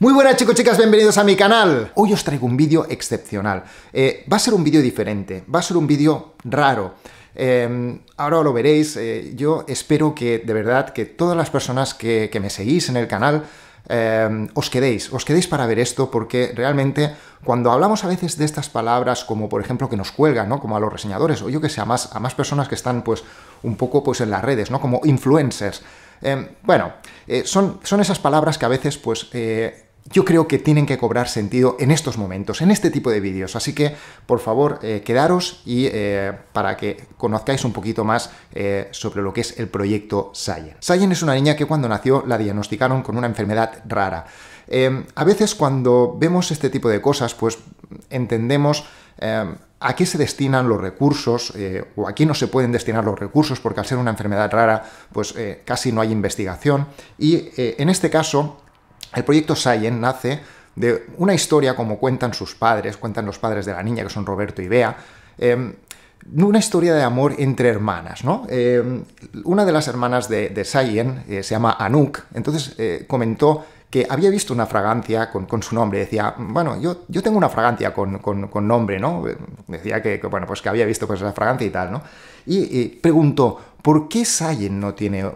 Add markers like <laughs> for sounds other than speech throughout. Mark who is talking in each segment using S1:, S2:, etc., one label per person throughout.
S1: Muy buenas chicos, chicas, bienvenidos a mi canal. Hoy os traigo un vídeo excepcional. Eh, va a ser un vídeo diferente, va a ser un vídeo raro. Em, ahora lo veréis, eh, yo espero que de verdad que todas las personas que, me seguís en el canal em, os quedéis, os quedéis para ver esto porque realmente cuando hablamos a veces de estas palabras como por ejemplo que nos cuelgan, ¿no? Como a los reseñadores o yo que sé, a más, a más personas que están pues un poco pues en las redes, ¿no? Como influencers. Em, bueno, eh, son, son esas palabras que a veces pues yo creo que tienen que cobrar sentido en estos momentos, en este tipo de vídeos. Así que, por favor, eh, quedaros y eh, para que conozcáis un poquito más eh, sobre lo que es el proyecto Sayen. Sayen es una niña que cuando nació la diagnosticaron con una enfermedad rara. Em, a veces cuando vemos este tipo de cosas, pues entendemos em, a qué se destinan los recursos o a qué no se pueden destinar los recursos porque al ser una enfermedad rara pues casi no hay investigación y en este caso el proyecto Sayen nace de una historia como cuentan sus padres, cuentan los padres de la niña, que son Roberto y Bea, em, una historia de amor entre hermanas, ¿no? Em, una de las hermanas de, Sayen eh, se llama Anuk, entonces eh, comentó que había visto una fragancia con, su nombre. Decía, bueno, yo, tengo una fragancia con, nombre, ¿no? Decía que, bueno, pues que había visto pues, esa fragancia y tal, ¿no? y preguntó, ¿por qué Sayen no tiene,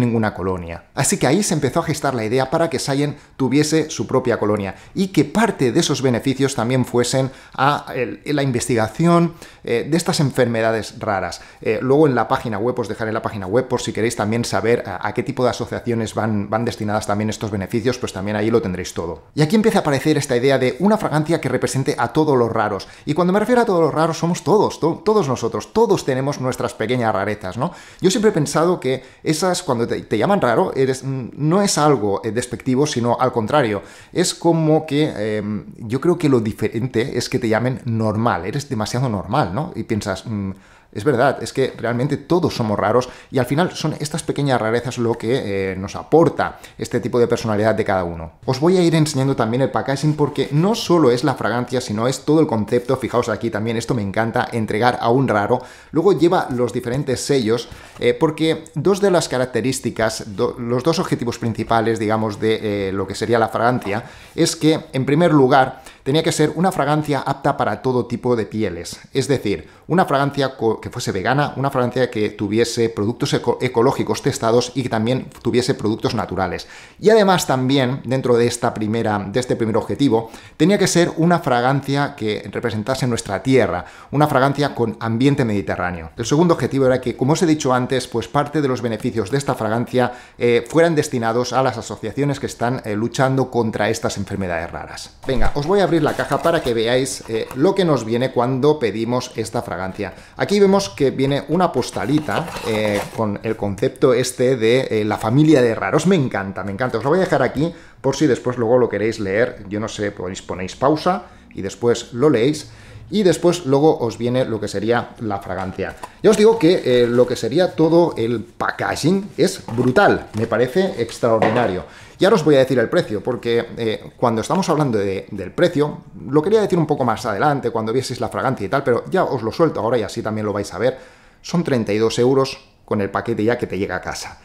S1: ninguna colonia? Así que ahí se empezó a gestar la idea para que Sayen tuviese su propia colonia y que parte de esos beneficios también fuesen a la investigación eh, de estas enfermedades raras. Eh, luego en la página web, os dejaré la página web por si queréis también saber a, qué tipo de asociaciones van, destinadas también estos beneficios, pues también ahí lo tendréis todo. Y aquí empieza a aparecer esta idea de una fragancia que represente a todos los raros. Y cuando me refiero a todos los raros, somos todos, todos nosotros, todos tenemos nuestras pequeñas rarezas, ¿no? Yo siempre he pensado que esas, cuando te, llaman raro, eres, mm, no es algo eh, despectivo, sino al contrario. Es como que em, yo creo que lo diferente es que te llamen normal, eres demasiado normal, ¿no? Y piensas... Mm, es verdad, es que realmente todos somos raros y al final son estas pequeñas rarezas lo que eh, nos aporta este tipo de personalidad de cada uno. Os voy a ir enseñando también el packaging porque no solo es la fragancia, sino es todo el concepto. Fijaos aquí también, esto me encanta, entregar a un raro. Luego lleva los diferentes sellos eh, porque dos de las características, los dos objetivos principales, digamos, de eh, lo que sería la fragancia, es que en primer lugar, tenía que ser una fragancia apta para todo tipo de pieles, es decir, una fragancia que fuese vegana, una fragancia que tuviese productos ecológicos testados y que también tuviese productos naturales. Y además también, dentro de, esta primera, de este primer objetivo, tenía que ser una fragancia que representase nuestra tierra, una fragancia con ambiente mediterráneo. El segundo objetivo era que, como os he dicho antes, pues parte de los beneficios de esta fragancia eh, fueran destinados a las asociaciones que están eh, luchando contra estas enfermedades raras. Venga, os voy a abrir la caja para que veáis eh, lo que nos viene cuando pedimos esta fragancia. Aquí vemos que viene una postalita eh, con el concepto este de eh, la familia de raros. Me encanta, me encanta. Os lo voy a dejar aquí por si después luego lo queréis leer. Yo no sé, podéis ponéis pausa y después lo leéis y después luego os viene lo que sería la fragancia. Ya os digo que eh, lo que sería todo el packaging es brutal, me parece extraordinario. Y ahora os voy a decir el precio, porque eh, cuando estamos hablando del precio, lo quería decir un poco más adelante, cuando vieseis la fragancia y tal, pero ya os lo suelto ahora y así también lo vais a ver. Son 32 euros con el paquete ya que te llega a casa.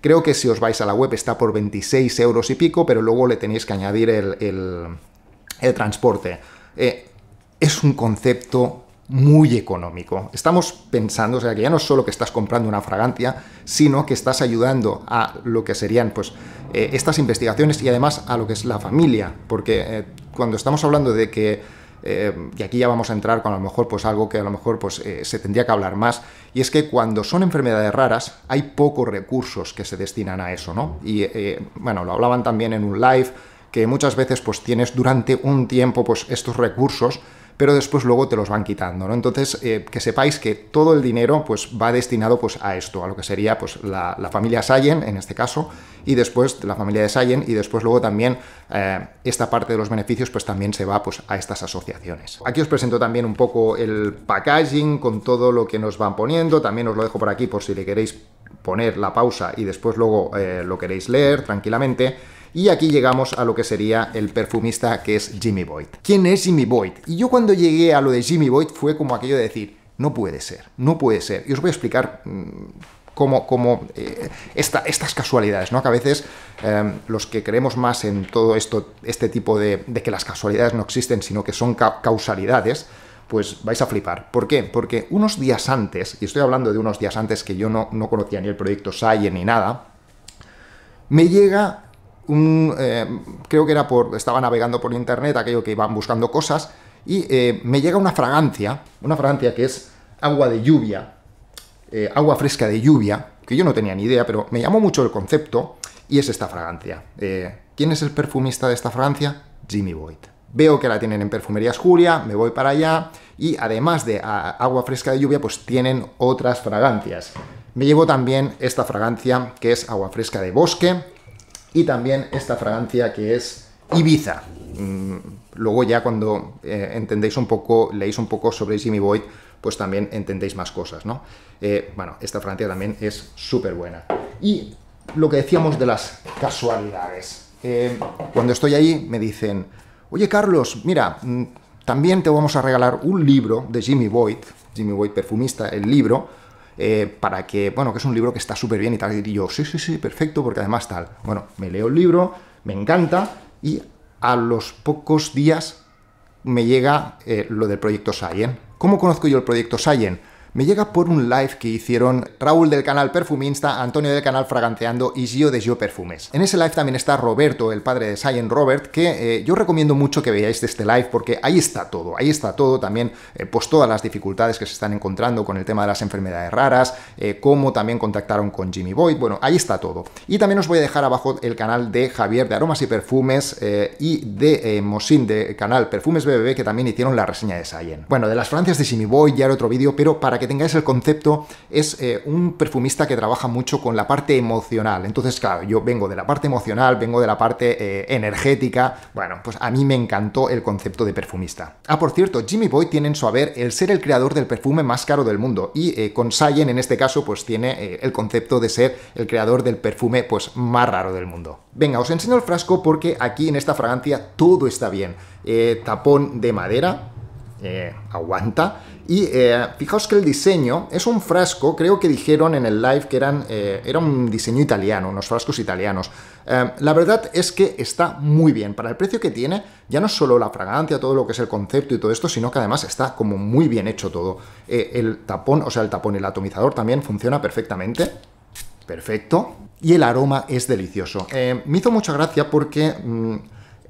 S1: Creo que si os vais a la web está por 26 euros y pico, pero luego le tenéis que añadir el, el, transporte. Eh, es un concepto muy económico. Estamos pensando, o sea, que ya no solo que estás comprando una fragancia, sino que estás ayudando a lo que serían pues eh, estas investigaciones y además a lo que es la familia, porque eh, cuando estamos hablando de que eh, y aquí ya vamos a entrar con a lo mejor pues algo que a lo mejor pues se tendría que hablar más y es que cuando son enfermedades raras hay pocos recursos que se destinan a eso no y bueno lo hablaban también en un live que muchas veces pues tienes durante un tiempo pues estos recursos pero después luego te los van quitando, ¿no? Entonces, eh, que sepáis que todo el dinero pues, va destinado pues, a esto, a lo que sería pues, la, familia Sayen, en este caso, y después la familia de Sayen, y después luego también eh, esta parte de los beneficios pues también se va pues, a estas asociaciones. Aquí os presento también un poco el packaging con todo lo que nos van poniendo, también os lo dejo por aquí por si le queréis poner la pausa y después luego eh, lo queréis leer tranquilamente. Y aquí llegamos a lo que sería el perfumista que es Jimmy Boyd. ¿Quién es Jimmy Boyd? Y yo cuando llegué a lo de Jimmy Boyd fue como aquello de decir, no puede ser, no puede ser. Y os voy a explicar mm, cómo, como, eh, estas casualidades, ¿no? Que a veces em, los que creemos más en todo esto, este tipo de, de que las casualidades no existen, sino que son causalidades, pues vais a flipar. ¿Por qué? Porque unos días antes, y estoy hablando de unos días antes que yo no, conocía ni el proyecto Sayen ni nada, me llega eh, creo que era por, estaba navegando por internet, aquello que iban buscando cosas, y eh, me llega una fragancia, una fragancia que es agua de lluvia, eh, agua fresca de lluvia, que yo no tenía ni idea, pero me llamó mucho el concepto, y es esta fragancia. ¿Quién es el perfumista de esta fragancia? Jimmy Boyd. Veo que la tienen en Perfumerías Julia, me voy para allá, y además de ah, agua fresca de lluvia, pues tienen otras fragancias. Me llevo también esta fragancia que es agua fresca de bosque, y también esta fragancia que es Ibiza. Mm, luego ya cuando eh, entendéis un poco, leéis un poco sobre Jimmy Boyd, pues también entendéis más cosas, ¿no? Eh, bueno, esta fragancia también es súper buena. Y lo que decíamos de las casualidades. Eh, cuando estoy ahí me dicen, oye Carlos, mira, mm, también te vamos a regalar un libro de Jimmy Boyd, Jimmy Boyd perfumista, el libro, eh, para que, bueno, que es un libro que está súper bien y tal. Y yo, sí, sí, sí, perfecto, porque además tal. Bueno, me leo el libro, me encanta y a los pocos días me llega eh, lo del proyecto Sayen. ¿Cómo conozco yo el proyecto Sayen? me llega por un live que hicieron Raúl del canal Perfumista, Antonio del canal Fraganteando y Gio de Gio Perfumes. En ese live también está Roberto, el padre de Sayen Robert, que eh, yo recomiendo mucho que veáis de este live porque ahí está todo, ahí está todo también, eh, pues todas las dificultades que se están encontrando con el tema de las enfermedades raras, eh, cómo también contactaron con Jimmy Boyd, bueno, ahí está todo. Y también os voy a dejar abajo el canal de Javier de Aromas y Perfumes y de Mosin de canal Perfumes BBB que también hicieron la reseña de Sayen. Bueno, de las Francias de Jimmy Boyd ya era otro vídeo, pero para que tengáis el concepto, es eh, un perfumista que trabaja mucho con la parte emocional. Entonces, claro, yo vengo de la parte emocional, vengo de la parte eh, energética. Bueno, pues a mí me encantó el concepto de perfumista. Ah, por cierto, Jimmy Boy tiene en su haber el ser el creador del perfume más caro del mundo. Y eh, con Sayen, en este caso, pues tiene el concepto de ser el creador del perfume pues, más raro del mundo. Venga, os enseño el frasco porque aquí en esta fragancia todo está bien. tapón de madera, eh, aguanta. Y eh, fijaos que el diseño es un frasco, creo que dijeron en el live que eran, eh, era un diseño italiano, unos frascos italianos. la verdad es que está muy bien. Para el precio que tiene, ya no solo la fragancia, todo lo que es el concepto y todo esto, sino que además está como muy bien hecho todo. el tapón, o sea, el tapón, el atomizador también funciona perfectamente. Perfecto. Y el aroma es delicioso. me hizo mucha gracia porque... Mm,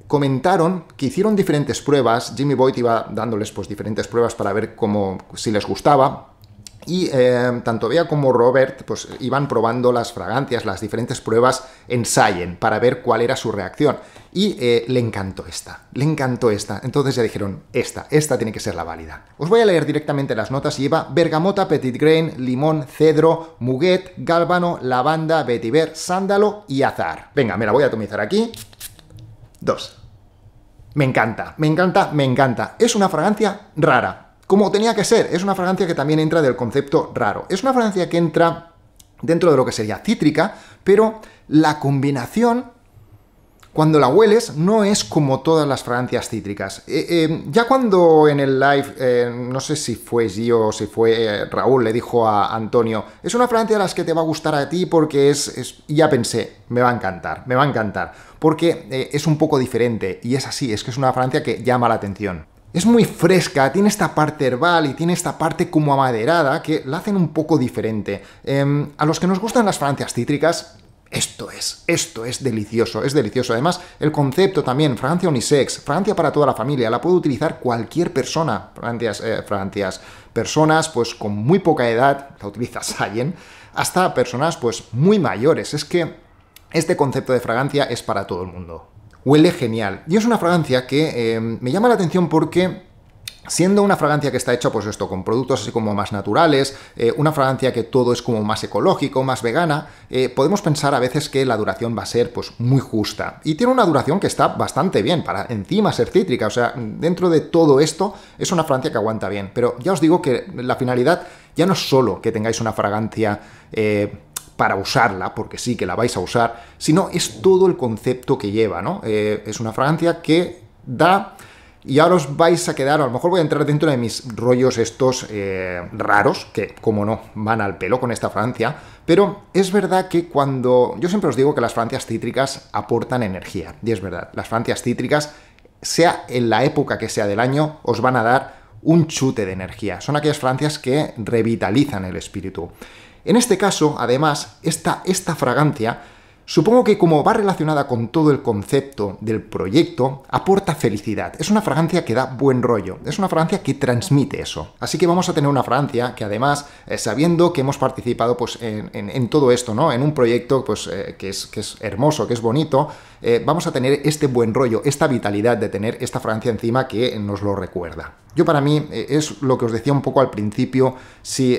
S1: comentaron que hicieron diferentes pruebas, Jimmy Boyd iba dándoles pues, diferentes pruebas para ver cómo, si les gustaba, y eh, tanto Bea como Robert pues, iban probando las fragancias, las diferentes pruebas en Sayen para ver cuál era su reacción. Y eh, le encantó esta, le encantó esta. Entonces ya dijeron, esta, esta tiene que ser la válida. Os voy a leer directamente las notas. Lleva bergamota, petit grain, limón, cedro, muguet, gálbano, lavanda, vetiver, sándalo y azar. Venga, me la voy a atomizar aquí. Dos. Me encanta, me encanta, me encanta. Es una fragancia rara, como tenía que ser. Es una fragancia que también entra del concepto raro. Es una fragancia que entra dentro de lo que sería cítrica, pero la combinación cuando la hueles no es como todas las fragancias cítricas. Eh, eh, ya cuando en el live, eh, no sé si fue Gio o si fue Raúl, le dijo a Antonio, es una fragancia de las que te va a gustar a ti porque es... ya pensé, me va a encantar, me va a encantar, porque es un poco diferente y es así, es que es una fragancia que llama la atención. Es muy fresca, tiene esta parte herbal y tiene esta parte como amaderada que la hacen un poco diferente. Em, a los que nos gustan las fragancias cítricas, esto es, esto es delicioso, es delicioso. Además, el concepto también, fragancia unisex, fragancia para toda la familia, la puede utilizar cualquier persona. fragancias, eh, personas pues con muy poca edad, la utiliza alguien, <laughs> hasta personas pues muy mayores. Es que este concepto de fragancia es para todo el mundo. Huele genial. Y es una fragancia que eh, me llama la atención porque Siendo una fragancia que está hecha, pues esto, con productos así como más naturales, eh, una fragancia que todo es como más ecológico, más vegana, eh, podemos pensar a veces que la duración va a ser pues muy justa. Y tiene una duración que está bastante bien, para encima ser cítrica, o sea, dentro de todo esto es una fragancia que aguanta bien. Pero ya os digo que la finalidad ya no es solo que tengáis una fragancia... Eh, para usarla, porque sí que la vais a usar, sino es todo el concepto que lleva, ¿no? es una fragancia que da y ahora os vais a quedar, a lo mejor voy a entrar dentro de mis rollos estos eh, raros, que como no, van al pelo con esta Francia, pero es verdad que cuando... Yo siempre os digo que las Francias cítricas aportan energía, y es verdad, las Francias cítricas, sea en la época que sea del año, os van a dar un chute de energía. Son aquellas Francias que revitalizan el espíritu. En este caso, además, esta fragancia Supongo que como va relacionada con todo el concepto del proyecto, aporta felicidad. Es una fragancia que da buen rollo, es una fragancia que transmite eso. Así que vamos a tener una fragancia que además, eh, sabiendo que hemos participado pues, en, todo esto, ¿no? en un proyecto pues, eh, que, es, que, es, hermoso, que es bonito, eh, vamos a tener este buen rollo, esta vitalidad de tener esta fragancia encima que nos lo recuerda. Yo para mí es lo que os decía un poco al principio, si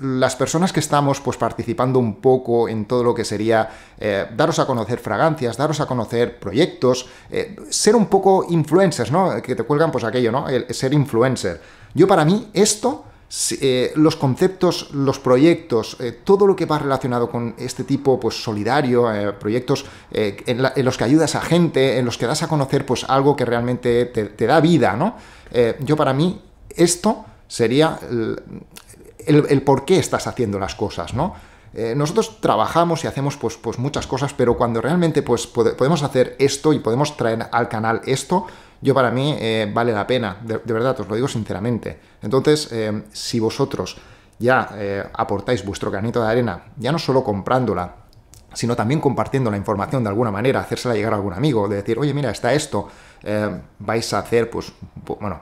S1: las personas que estamos pues participando un poco en todo lo que sería eh, daros a conocer fragancias, daros a conocer proyectos, eh, ser un poco influencers, ¿no? Que te cuelgan pues aquello, ¿no? ser influencer. Yo para mí esto... Eh, los conceptos, los proyectos, todo lo que va relacionado con este tipo, pues solidario, proyectos en, los que ayudas a gente, en los que das a conocer, pues algo que realmente te, te da vida, ¿no? yo para mí esto sería el, por qué estás haciendo las cosas, ¿no? Eh, nosotros trabajamos y hacemos pues, pues, muchas cosas, pero cuando realmente pues, podemos hacer esto y podemos traer al canal esto, yo para mí eh, vale la pena, de, verdad, os lo digo sinceramente. Entonces, eh, si vosotros ya aportáis vuestro granito de arena, ya no solo comprándola, sino también compartiendo la información de alguna manera, hacérsela llegar a algún amigo, de decir, oye, mira, está esto, vais a hacer pues bueno,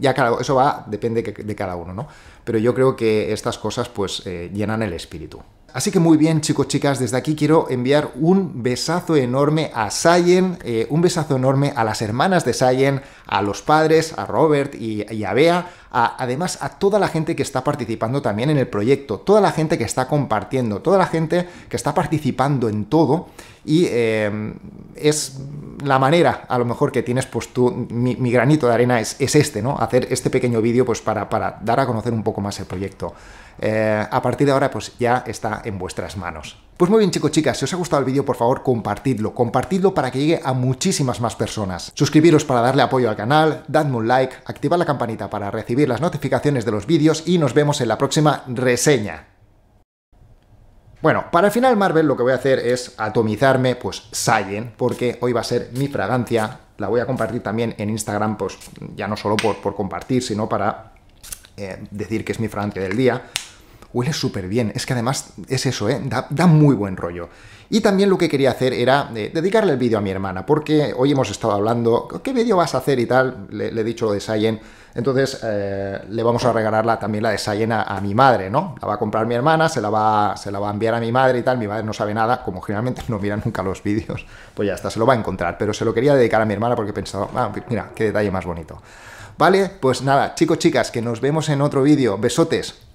S1: ya claro, eso va, depende de, cada uno, ¿no? Pero yo creo que estas cosas pues eh, llenan el espíritu. Así que muy bien, chicos, chicas, desde aquí quiero enviar un besazo enorme a Sayen, eh, un besazo enorme a las hermanas de Sayen, a los padres, a Robert y, a Bea, además a toda la gente que está participando también en el proyecto, toda la gente que está compartiendo, toda la gente que está participando en todo y eh, es la manera, a lo mejor, que tienes pues tú, mi granito de arena es, este, ¿no? Hacer este pequeño vídeo pues para, dar a conocer un poco más el proyecto. Eh, a partir de ahora pues ya está en vuestras manos. Pues muy bien chicos, chicas, si os ha gustado el vídeo por favor compartidlo, compartidlo para que llegue a muchísimas más personas. Suscribiros para darle apoyo al canal, dadme un like, activad la campanita para recibir las notificaciones de los vídeos y nos vemos en la próxima reseña. Bueno, para el final Marvel lo que voy a hacer es atomizarme pues Saiyan, porque hoy va a ser mi fragancia la voy a compartir también en Instagram, pues ya no solo por, compartir, sino para eh, decir que es mi fragancia del día. Huele súper bien, es que además es eso, ¿eh? da, da muy buen rollo. Y también lo que quería hacer era eh, dedicarle el vídeo a mi hermana, porque hoy hemos estado hablando, ¿qué vídeo vas a hacer y tal? Le, he dicho lo de Sayen. Entonces eh, le vamos a regalar también la de Sayen a, mi madre, ¿no? La va a comprar mi hermana, se la, va, se la va a enviar a mi madre y tal. Mi madre no sabe nada, como generalmente <laughs> no mira nunca los vídeos, pues ya está, se lo va a encontrar. Pero se lo quería dedicar a mi hermana porque pensaba, pensado, ah, mira, qué detalle más bonito. Vale, pues nada, chicos, chicas, que nos vemos en otro vídeo. Besotes.